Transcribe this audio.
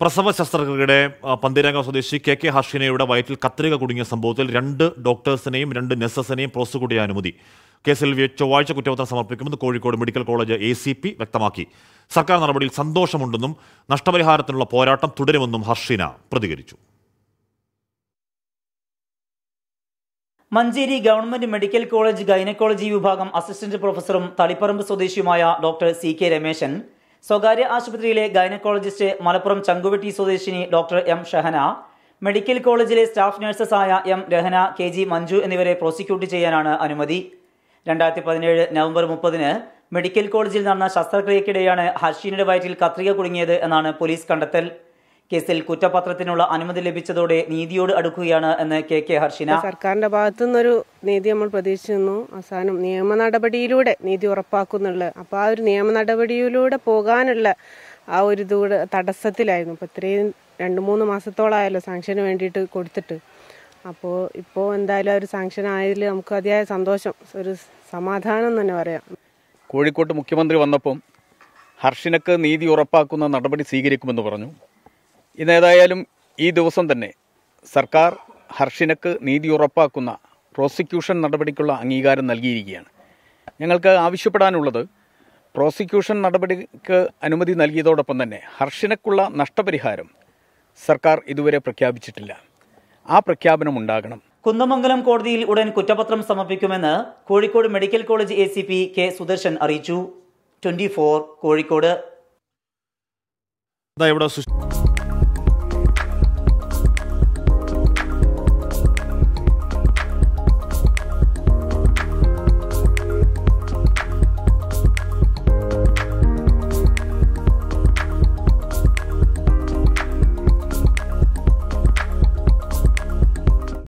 പ്രസവ ശസ്ത്രക്രിയയുടെ പന്തീരാങ്കം സ്വദേശി K K ഹർഷിനയുടെ വയറ്റിൽ കത്രിക കുടുങ്ങിയ സംഭവത്തിൽ രണ്ട് ഡോക്ടേഴ്സിനെയും രണ്ട് നഴ്സസിനെയും പ്രോസിക്യൂട്ട് അനുമതി കേസിൽ ചൊവ്വാഴ്ച കുറ്റപത്രം സമർപ്പിക്കുമെന്ന് Kozhikode medical college A C P വ്യക്തമാക്കി സർക്കാർ നടപടിയിൽ സന്തോഷമുണ്ടെന്നും നഷ്ടപരിഹാരത്തിനുള്ള പോരാട്ടം തുടരുമെന്നും ഹർഷിന പ്രതികരിച്ചു Manjeri government medical college gynaecology വിഭാഗം അസിസ്റ്റന്റ് പ്രൊഫസറും തളിപ്പറമ്പ് സ്വദേശിയുമായ ഡോക്ടർ സി കെ രമേശൻ സ്വകാര്യ ആശുപത്രിയിലെ ഗൈനക്കോളജിസ്റ്റ് മലപ്പുറം ചങ്കുവെട്ടി സ്വദേശിനി ഡോക്ടർ എം ഷഹന മെഡിക്കൽ കോളേജിലെ സ്റ്റാഫ് നഴ്സസായ M Rehana K G Manju എന്നിവരെ പ്രോസിക്യൂട്ട് ചെയ്യാനാണ് അനുമതി രണ്ടായിരത്തി പതിനേഴ് നവംബർ മുപ്പതിന് മെഡിക്കൽ കോളേജിൽ നടന്ന ശസ്ത്രക്രിയക്കിടെയാണ് ഹർഷീനയുടെ വയറ്റിൽ കത്രിക കുടുങ്ങിയത് എന്നാണ് പോലീസ് കണ്ടെത്തൽ കേസിൽ കുറ്റപത്രത്തിനുള്ള അനുമതി ലഭിച്ചതോടെ നീതിയോട് അടുക്കുകയാണ് എന്ന് കെ കെ ഹർഷിന സർക്കാരിന്റെ ഭാഗത്തു നിന്നൊരു നീതി നമ്മൾ പ്രതീക്ഷിച്ചിരുന്നു അവസാനം നിയമ നടപടിയിലൂടെ നീതി ഉറപ്പാക്കുന്നുള്ള അപ്പൊ ആ ഒരു നിയമ നടപടിയിലൂടെ പോകാനുള്ള ആ ഒരു ഇതൂടെ തടസ്സത്തിലായിരുന്നു ഇപ്പൊ ഇത്രയും രണ്ട് മൂന്ന് മാസത്തോളമായല്ലോ സാങ്ഷന് വേണ്ടിയിട്ട് കൊടുത്തിട്ട് അപ്പോൾ ഇപ്പോൾ എന്തായാലും ഒരു സാങ്ഷൻ ആയതിൽ നമുക്ക് അതിയായ സന്തോഷം ഒരു സമാധാനം തന്നെ പറയാം കോഴിക്കോട്ട് മുഖ്യമന്ത്രി വന്നപ്പം ഹർഷിനക്ക് നീതി ഉറപ്പാക്കുന്ന നടപടി സ്വീകരിക്കുമെന്ന് പറഞ്ഞു ഇന്നേതായാലും ഈ ദിവസം തന്നെ സർക്കാർ ഹർഷിനക്ക് നീതി ഉറപ്പാക്കുന്ന പ്രോസിക്യൂഷൻ നടപടിക്കുള്ള അംഗീകാരം നൽകിയിരിക്കുകയാണ് ഞങ്ങൾക്ക് ആവശ്യപ്പെടാനുള്ളത് പ്രോസിക്യൂഷൻ നടപടിക്ക് അനുമതി നൽകിയതോടൊപ്പം തന്നെ ഹർഷിനക്കുള്ള നഷ്ടപരിഹാരം സർക്കാർ ഇതുവരെ പ്രഖ്യാപിച്ചിട്ടില്ല ആ പ്രഖ്യാപനം ഉണ്ടാകണം കുന്നമംഗലം കോടതിയിൽ ഉടൻ കുറ്റപത്രം സമർപ്പിക്കുമെന്ന് Kozhikode medical college A C P K Sudarshan അറിയിച്ചു ട്വന്റി ഫോർ കോഴിക്കോട്